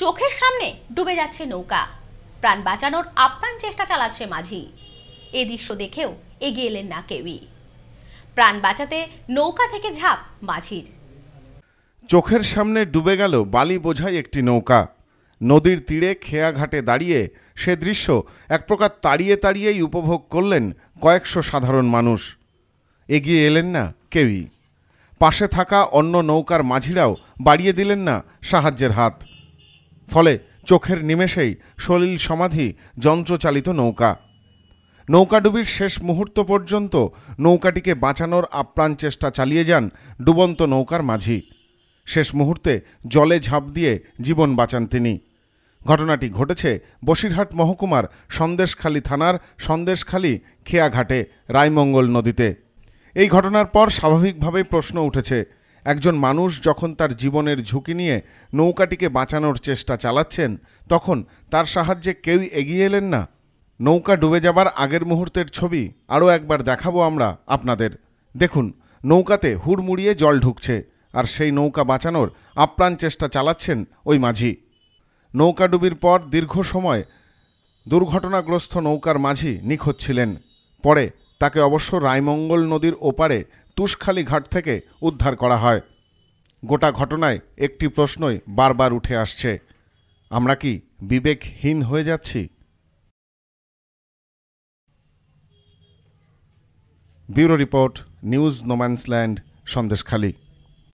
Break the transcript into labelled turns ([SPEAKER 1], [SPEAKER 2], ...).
[SPEAKER 1] চোখের সামনে ডুবে যাচ্ছে নৌকা প্রাণ বাঁচানোর আপ্রাণ চেষ্টা চালাচ্ছে মাঝি এ দৃশ্য দেখেও এগিয়ে এলেন না কেউই প্রাণ বাঁচাতে নৌকা থেকে ঝাঁপ মাঝির
[SPEAKER 2] চোখের সামনে ডুবে গেল বালি বোঝাই একটি নৌকা নদীর তীরে খেয়াঘাটে দাঁড়িয়ে সে দৃশ্য এক প্রকার তাড়িয়ে তাড়িয়েই উপভোগ করলেন কয়েকশো সাধারণ মানুষ এগিয়ে এলেন না কেউই পাশে থাকা অন্য নৌকার মাঝিরাও বাড়িয়ে দিলেন না সাহায্যের হাত ফলে চোখের নিমেষেই সলিল সমাধি যন্ত্রচালিত নৌকা নৌকাডুবির শেষ মুহূর্ত পর্যন্ত নৌকাটিকে বাঁচানোর আপ্রাণ চেষ্টা চালিয়ে যান ডুবন্ত নৌকার মাঝি শেষ মুহূর্তে জলে ঝাঁপ দিয়ে জীবন বাঁচান তিনি ঘটনাটি ঘটেছে বসিরহাট মহকুমার সন্দেশখালী থানার সন্দেশখালী খেয়াঘাটে রায়মঙ্গল নদীতে এই ঘটনার পর স্বাভাবিকভাবেই প্রশ্ন উঠেছে একজন মানুষ যখন তার জীবনের ঝুঁকি নিয়ে নৌকাটিকে বাঁচানোর চেষ্টা চালাচ্ছেন তখন তার সাহায্যে কেউই এগিয়ে এলেন না নৌকা ডুবে যাবার আগের মুহূর্তের ছবি আরও একবার দেখাবো আমরা আপনাদের দেখুন নৌকাতে হুড়মুড়িয়ে জল ঢুকছে আর সেই নৌকা বাঁচানোর আপ্রাণ চেষ্টা চালাচ্ছেন ওই মাঝি নৌকাডুবির পর দীর্ঘ সময় দুর্ঘটনাগ্রস্ত নৌকার মাঝি নিখোঁজ ছিলেন পরে তাকে অবশ্য রায়মঙ্গল নদীর ওপারে তুষখালী ঘাট থেকে উদ্ধার করা হয় গোটা ঘটনায় একটি প্রশ্নই বারবার উঠে আসছে আমরা কি বিবেকহীন হয়ে যাচ্ছি bureau report news no man's land Sandeshkhali